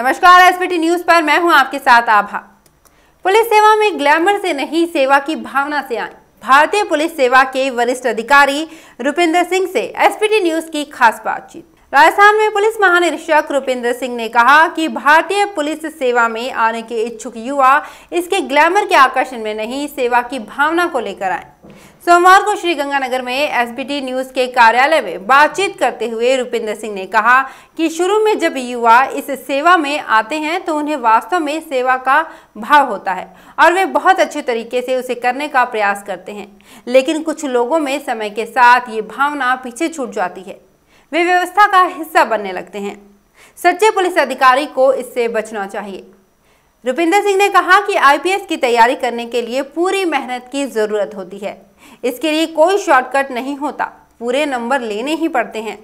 नमस्कार SPT news पर मैं हूं आपके साथ आभा पुलिस सेवा में ग्लैमर से नहीं सेवा की भावना से आए भारतीय पुलिस सेवा के वरिष्ठ अधिकारी रुपिंदर सिंह से एसपीटी न्यूज की खास बातचीत राजस्थान में पुलिस महानिरीक्षक रुपेंद्र सिंह ने कहा कि भारतीय पुलिस सेवा में आने के इच्छुक युवा इसके ग्लैमर के आकर्षण में नहीं सेवा की भावना को लेकर आए सोमवार को श्रीगंगानगर में एसबीटी न्यूज के कार्यालय में बातचीत करते हुए रुपेंद्र सिंह ने कहा कि शुरू में जब युवा इस सेवा में आते हैं तो उन्हें वास्तव में सेवा का भाव होता है और वे बहुत अच्छे तरीके से उसे करने का प्रयास करते हैं लेकिन कुछ लोगों में समय के साथ ये भावना पीछे छूट जाती है वे व्यवस्था का हिस्सा बनने लगते हैं सच्चे पुलिस अधिकारी को इससे बचना चाहिए रुपिंदर सिंह ने कहा कि आईपीएस की तैयारी करने के लिए पूरी मेहनत की ज़रूरत होती है इसके लिए कोई शॉर्टकट नहीं होता पूरे नंबर लेने ही पड़ते हैं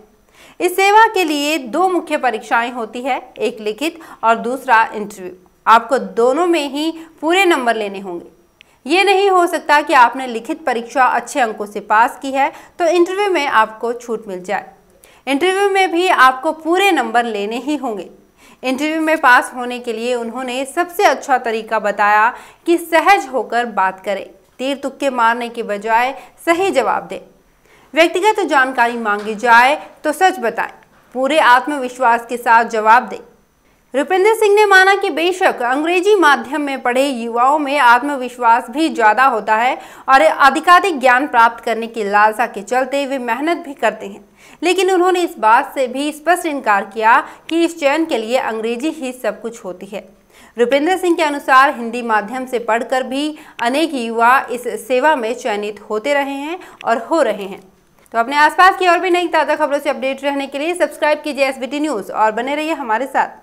इस सेवा के लिए दो मुख्य परीक्षाएं होती है एक लिखित और दूसरा इंटरव्यू आपको दोनों में ही पूरे नंबर लेने होंगे ये नहीं हो सकता कि आपने लिखित परीक्षा अच्छे अंकों से पास की है तो इंटरव्यू में आपको छूट मिल जाए इंटरव्यू में भी आपको पूरे नंबर लेने ही होंगे इंटरव्यू में पास होने के लिए उन्होंने सबसे अच्छा तरीका बताया कि सहज होकर बात करें तीर तुक्के मारने के बजाय सही जवाब दें व्यक्तिगत जानकारी मांगी जाए तो सच बताएं पूरे आत्मविश्वास के साथ जवाब दें रुपेंद्र सिंह ने माना कि बेशक अंग्रेजी माध्यम में पढ़े युवाओं में आत्मविश्वास भी ज़्यादा होता है और अधिकाधिक ज्ञान प्राप्त करने की लालसा के चलते वे मेहनत भी करते हैं लेकिन उन्होंने इस बात से भी स्पष्ट इनकार किया कि इस चयन के लिए अंग्रेजी ही सब कुछ होती है रुपेंद्र सिंह के अनुसार हिंदी माध्यम से पढ़कर भी अनेक युवा इस सेवा में चयनित होते रहे हैं और हो रहे हैं तो अपने आसपास की और भी नई ताज़ा खबरों से अपडेट रहने के लिए सब्सक्राइब कीजिए एस न्यूज़ और बने रहिए हमारे साथ